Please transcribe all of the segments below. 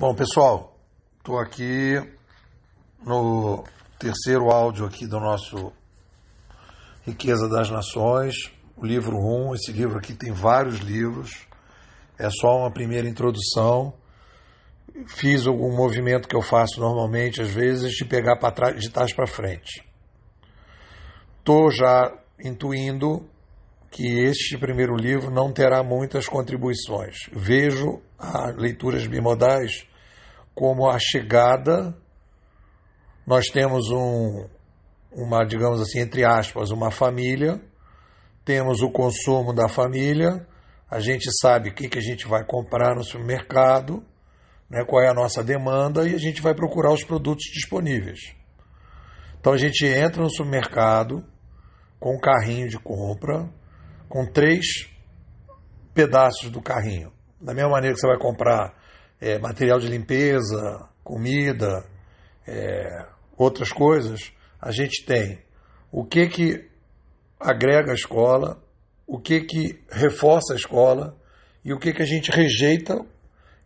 Bom, pessoal, estou aqui no terceiro áudio aqui do nosso Riqueza das Nações, o livro 1. Um. Esse livro aqui tem vários livros, é só uma primeira introdução. Fiz algum movimento que eu faço normalmente, às vezes, de pegar para trás, de trás para frente. Estou já intuindo que este primeiro livro não terá muitas contribuições. Vejo a leituras bimodais como a chegada, nós temos um, uma, digamos assim, entre aspas, uma família, temos o consumo da família, a gente sabe o que, que a gente vai comprar no supermercado, né, qual é a nossa demanda e a gente vai procurar os produtos disponíveis. Então a gente entra no supermercado com um carrinho de compra, com três pedaços do carrinho. Da mesma maneira que você vai comprar é, material de limpeza, comida, é, outras coisas, a gente tem o que que agrega a escola, o que que reforça a escola e o que que a gente rejeita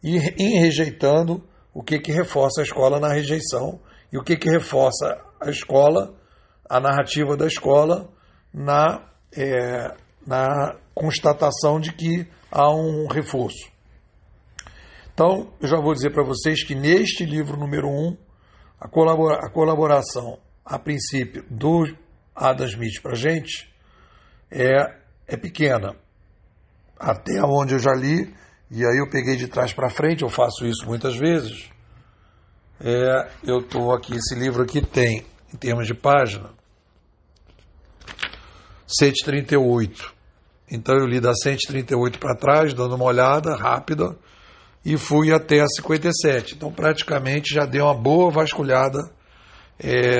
e em rejeitando o que que reforça a escola na rejeição e o que que reforça a escola, a narrativa da escola na é, na constatação de que há um reforço. Então, eu já vou dizer para vocês que neste livro número 1, um, a, colabora a colaboração, a princípio, do Adam Smith para a gente é, é pequena. Até onde eu já li, e aí eu peguei de trás para frente, eu faço isso muitas vezes. É, eu estou aqui, esse livro aqui tem, em termos de página, 138. Então eu li da 138 para trás, dando uma olhada rápida e fui até a 57. Então, praticamente já dei uma boa vasculhada é,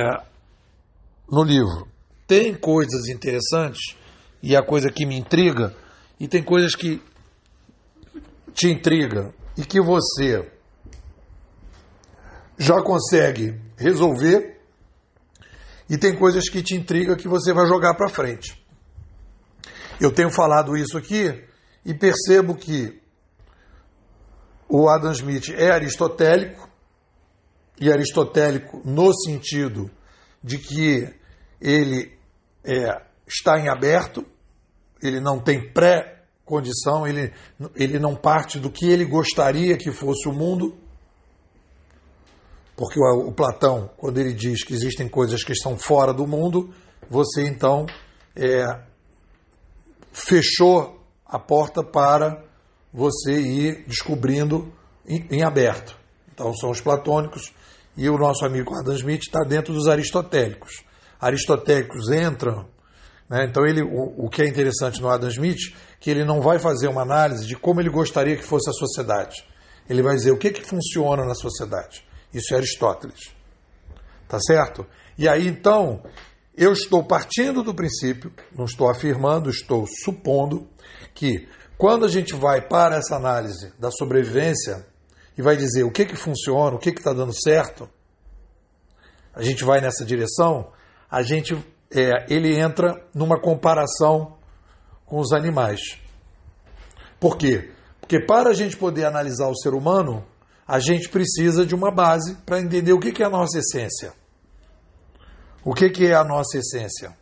no livro. Tem coisas interessantes, e a coisa que me intriga, e tem coisas que te intriga e que você já consegue resolver, e tem coisas que te intriga que você vai jogar para frente. Eu tenho falado isso aqui e percebo que o Adam Smith é aristotélico, e aristotélico no sentido de que ele é, está em aberto, ele não tem pré-condição, ele, ele não parte do que ele gostaria que fosse o mundo. Porque o, o Platão, quando ele diz que existem coisas que estão fora do mundo, você então é, fechou a porta para você ir descobrindo em, em aberto. Então são os platônicos e o nosso amigo Adam Smith está dentro dos aristotélicos. Aristotélicos entram, né? então ele, o, o que é interessante no Adam Smith, que ele não vai fazer uma análise de como ele gostaria que fosse a sociedade. Ele vai dizer o que, que funciona na sociedade. Isso é Aristóteles. Tá certo? E aí então, eu estou partindo do princípio, não estou afirmando, estou supondo que quando a gente vai para essa análise da sobrevivência e vai dizer o que, que funciona, o que está dando certo, a gente vai nessa direção, a gente é, ele entra numa comparação com os animais. Por quê? Porque para a gente poder analisar o ser humano, a gente precisa de uma base para entender o que, que é a nossa essência. O que, que é a nossa essência?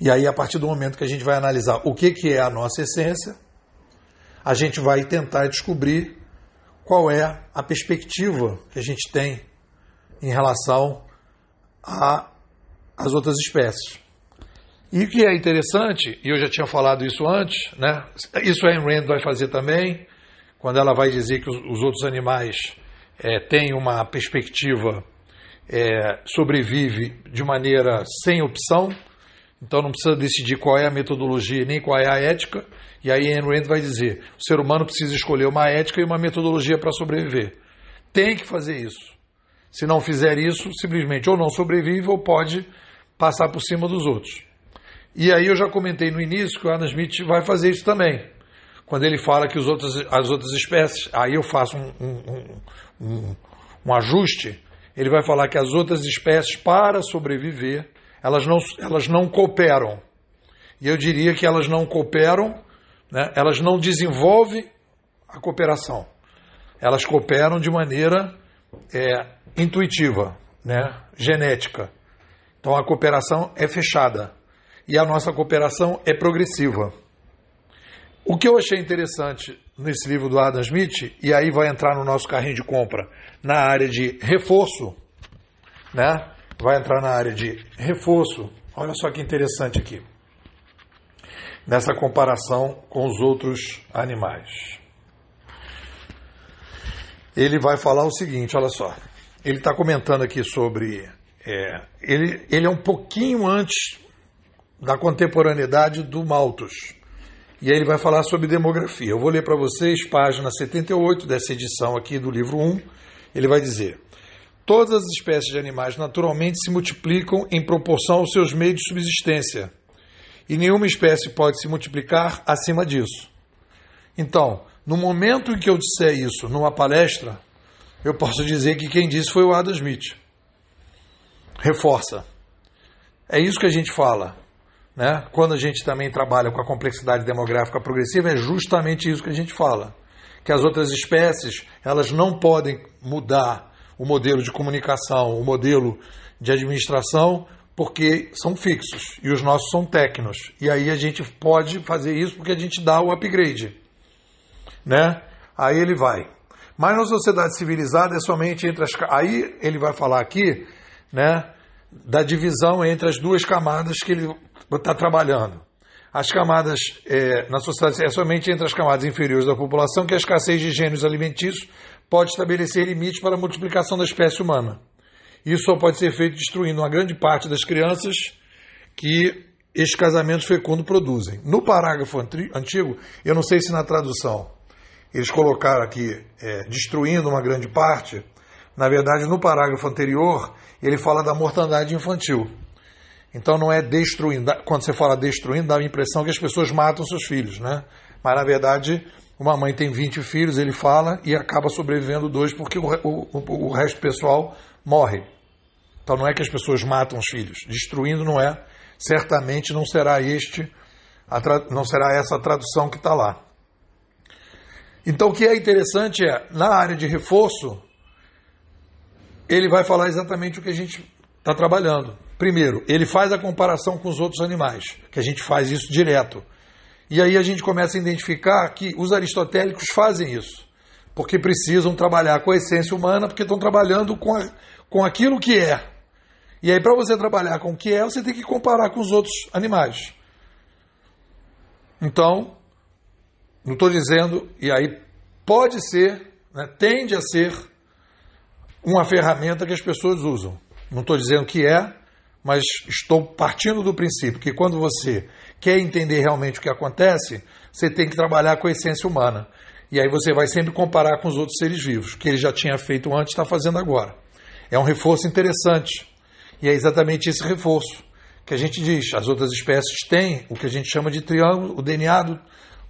E aí, a partir do momento que a gente vai analisar o que, que é a nossa essência, a gente vai tentar descobrir qual é a perspectiva que a gente tem em relação às outras espécies. E o que é interessante, e eu já tinha falado isso antes, né? isso a Ayn Rand vai fazer também, quando ela vai dizer que os outros animais é, têm uma perspectiva, é, sobrevive de maneira sem opção, então não precisa decidir qual é a metodologia nem qual é a ética. E aí Ayn Rand vai dizer: o ser humano precisa escolher uma ética e uma metodologia para sobreviver. Tem que fazer isso. Se não fizer isso, simplesmente ou não sobrevive ou pode passar por cima dos outros. E aí eu já comentei no início que o Adam Smith vai fazer isso também. Quando ele fala que os outros, as outras espécies, aí eu faço um, um, um, um ajuste, ele vai falar que as outras espécies, para sobreviver, elas não, elas não cooperam. E eu diria que elas não cooperam, né? elas não desenvolvem a cooperação. Elas cooperam de maneira é, intuitiva, né? genética. Então a cooperação é fechada e a nossa cooperação é progressiva. O que eu achei interessante nesse livro do Adam Smith, e aí vai entrar no nosso carrinho de compra, na área de reforço, né? vai entrar na área de reforço. Olha só que interessante aqui, nessa comparação com os outros animais. Ele vai falar o seguinte: olha só, ele está comentando aqui sobre. É, ele, ele é um pouquinho antes da contemporaneidade do Malthus. E aí ele vai falar sobre demografia. Eu vou ler para vocês, página 78 dessa edição aqui do livro 1. Ele vai dizer: Todas as espécies de animais naturalmente se multiplicam em proporção aos seus meios de subsistência, e nenhuma espécie pode se multiplicar acima disso. Então, no momento em que eu disser isso numa palestra, eu posso dizer que quem disse foi o Adam Smith. Reforça. É isso que a gente fala. Né? Quando a gente também trabalha com a complexidade demográfica progressiva, é justamente isso que a gente fala. Que as outras espécies elas não podem mudar o modelo de comunicação, o modelo de administração, porque são fixos e os nossos são técnicos. E aí a gente pode fazer isso porque a gente dá o upgrade. Né? Aí ele vai. Mas na sociedade civilizada é somente entre as. Aí ele vai falar aqui né, da divisão entre as duas camadas que ele está trabalhando. As camadas é, na sociedade é somente entre as camadas inferiores da população que é a escassez de gêneros alimentícios pode estabelecer limites para a multiplicação da espécie humana. Isso só pode ser feito destruindo uma grande parte das crianças que estes casamentos fecundos produzem. No parágrafo antigo, eu não sei se na tradução eles colocaram aqui é, destruindo uma grande parte, na verdade, no parágrafo anterior, ele fala da mortandade infantil. Então não é destruindo. Quando você fala destruindo, dá a impressão que as pessoas matam seus filhos, né? Mas na verdade uma mãe tem 20 filhos, ele fala, e acaba sobrevivendo dois porque o, o, o resto pessoal morre. Então não é que as pessoas matam os filhos, destruindo não é. Certamente não será este, não será essa a tradução que está lá. Então o que é interessante é, na área de reforço, ele vai falar exatamente o que a gente está trabalhando. Primeiro, ele faz a comparação com os outros animais, que a gente faz isso direto. E aí a gente começa a identificar que os aristotélicos fazem isso, porque precisam trabalhar com a essência humana, porque estão trabalhando com, a, com aquilo que é. E aí, para você trabalhar com o que é, você tem que comparar com os outros animais. Então, não estou dizendo, e aí pode ser, né, tende a ser, uma ferramenta que as pessoas usam. Não estou dizendo que é, mas estou partindo do princípio que quando você quer entender realmente o que acontece, você tem que trabalhar com a essência humana. E aí você vai sempre comparar com os outros seres vivos, que ele já tinha feito antes, está fazendo agora. É um reforço interessante. E é exatamente esse reforço que a gente diz. As outras espécies têm o que a gente chama de triângulo, o DNA, do,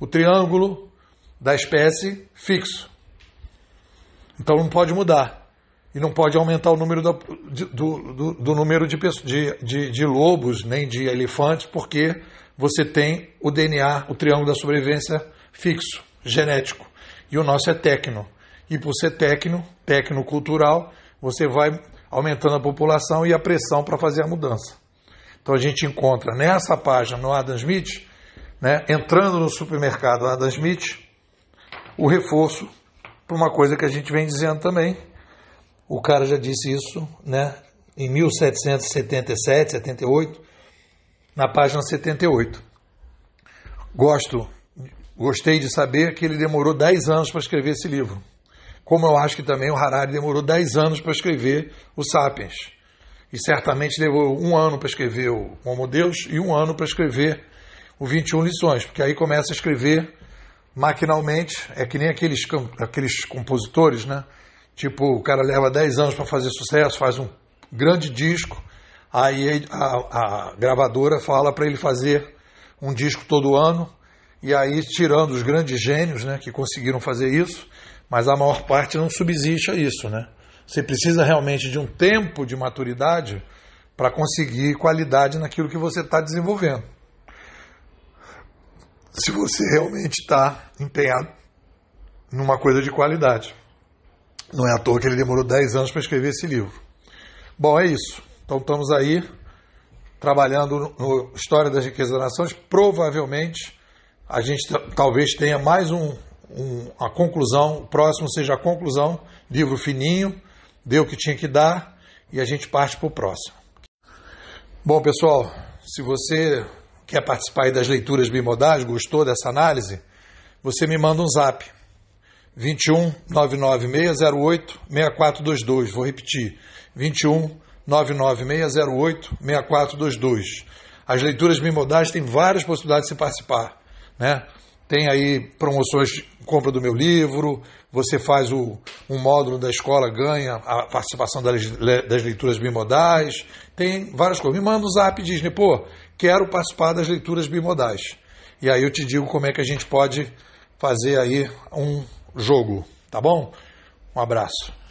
o triângulo da espécie fixo. Então não pode mudar e não pode aumentar o número da, do, do, do, número de, de, de, de lobos nem de elefantes, porque você tem o DNA, o triângulo da sobrevivência fixo, genético. E o nosso é tecno. E por ser tecno, tecno-cultural, você vai aumentando a população e a pressão para fazer a mudança. Então a gente encontra nessa página, no Adam Smith, né, entrando no supermercado Adam Smith, o reforço para uma coisa que a gente vem dizendo também, o cara já disse isso, né? Em 1777, 78, na página 78. Gosto, gostei de saber que ele demorou 10 anos para escrever esse livro. Como eu acho que também o Harari demorou 10 anos para escrever o Sapiens. E certamente levou um ano para escrever o Homo Deus e um ano para escrever o 21 Lições, porque aí começa a escrever maquinalmente, é que nem aqueles, aqueles compositores, né? Tipo, o cara leva 10 anos para fazer sucesso, faz um grande disco, aí a, a gravadora fala para ele fazer um disco todo ano, e aí tirando os grandes gênios né, que conseguiram fazer isso, mas a maior parte não subsiste a isso. Né? Você precisa realmente de um tempo de maturidade para conseguir qualidade naquilo que você está desenvolvendo. Se você realmente está empenhado numa coisa de qualidade. Não é à toa que ele demorou 10 anos para escrever esse livro. Bom, é isso. Então estamos aí trabalhando no História das Riquezas das Nações. Provavelmente a gente talvez tenha mais um, um, a conclusão, o próximo seja a conclusão, livro fininho, deu o que tinha que dar e a gente parte para o próximo. Bom, pessoal, se você quer participar das leituras bimodais, gostou dessa análise, você me manda um zap 21 99608 6422. Vou repetir. 21 99608 6422. As leituras bimodais têm várias possibilidades de se participar, né? Tem aí promoções, compra do meu livro, você faz o, um módulo da escola, ganha a participação das, das leituras bimodais, tem várias coisas. Me manda um zap e diz, pô, quero participar das leituras bimodais. E aí eu te digo como é que a gente pode fazer aí um jogo, tá bom? Um abraço.